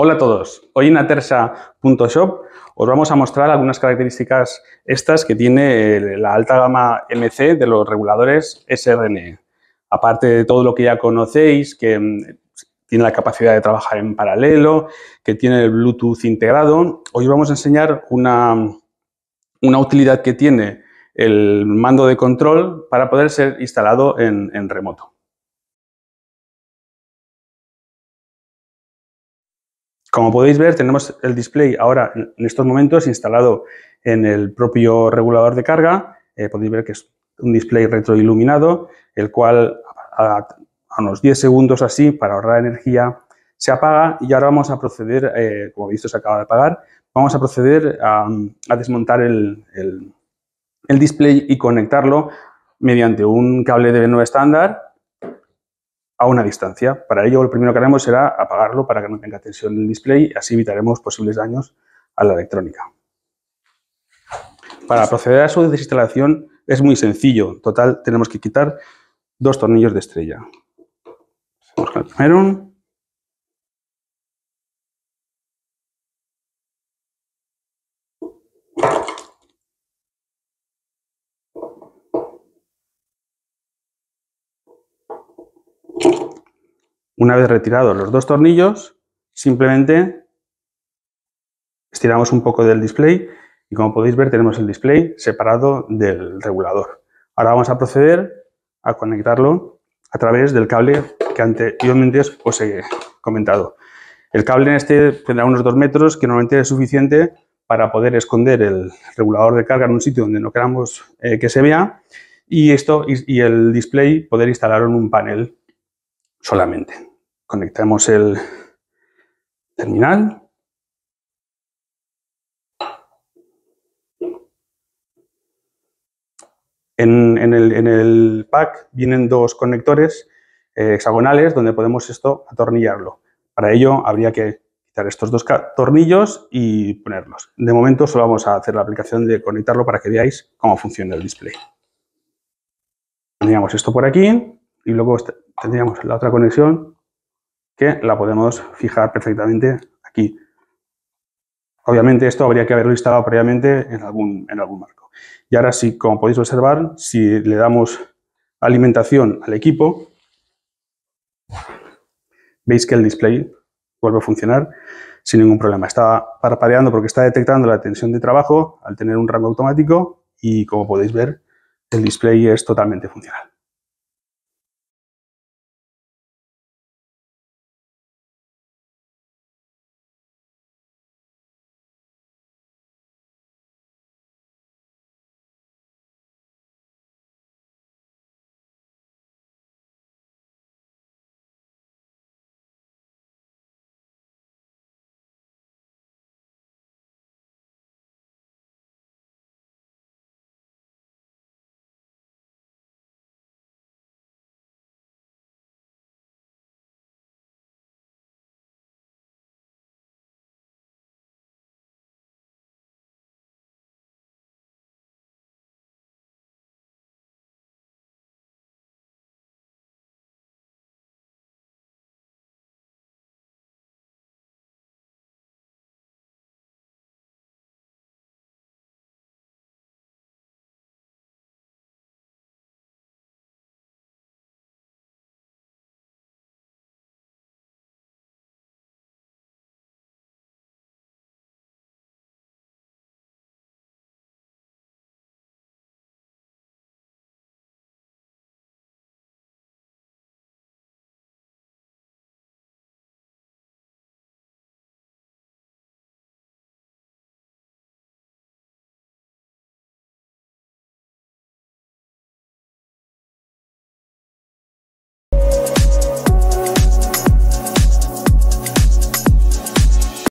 Hola a todos. Hoy en atersa.shop os vamos a mostrar algunas características estas que tiene la alta gama MC de los reguladores SRN, Aparte de todo lo que ya conocéis, que mm, tiene la capacidad de trabajar en paralelo, que tiene el Bluetooth integrado, hoy vamos a enseñar una, una utilidad que tiene el mando de control para poder ser instalado en remoto. Como podéis ver, tenemos el display ahora en estos momentos instalado en el propio regulador de carga. Eh, podéis ver que es un display retroiluminado, el cual a, unos 10 segundos así, para ahorrar energía, se apaga y ahora vamos a proceder, eh, como habéis visto se acaba de apagar, vamos a proceder a, desmontar el, display y conectarlo mediante un cable de nuevo 9 estándar a una distancia. Para ello, lo primero que haremos será apagarlo para que no tenga tensión en el display y así evitaremos posibles daños a la electrónica. Para proceder a su desinstalación es muy sencillo. Total, tenemos que quitar dos tornillos de estrella. el primero. Una vez retirados los dos tornillos, simplemente estiramos un poco del display y como podéis ver tenemos el display separado del regulador. Ahora vamos a proceder a conectarlo a través del cable que anteriormente os he comentado. El cable en este tendrá unos 2 metros que normalmente es suficiente para poder esconder el regulador de carga en un sitio donde no queramos eh, que se vea y, esto, y el display poder instalarlo en un panel solamente. Conectamos el terminal. En, el, pack vienen dos conectores eh, hexagonales donde podemos esto atornillarlo. Para ello habría que quitar estos dos tornillos y ponerlos. De momento solo vamos a hacer la aplicación de conectarlo para que veáis cómo funciona el display. Teníamos esto por aquí, y luego tendríamos la otra conexión que la podemos fijar perfectamente aquí. Obviamente esto habría que haberlo instalado previamente en algún, en algún marco. Y ahora sí, como podéis observar, si le damos alimentación al equipo, veis que el display vuelve a funcionar sin ningún problema. Está parpadeando porque está detectando la tensión de trabajo al tener un rango automático y como podéis ver, el display es totalmente funcional.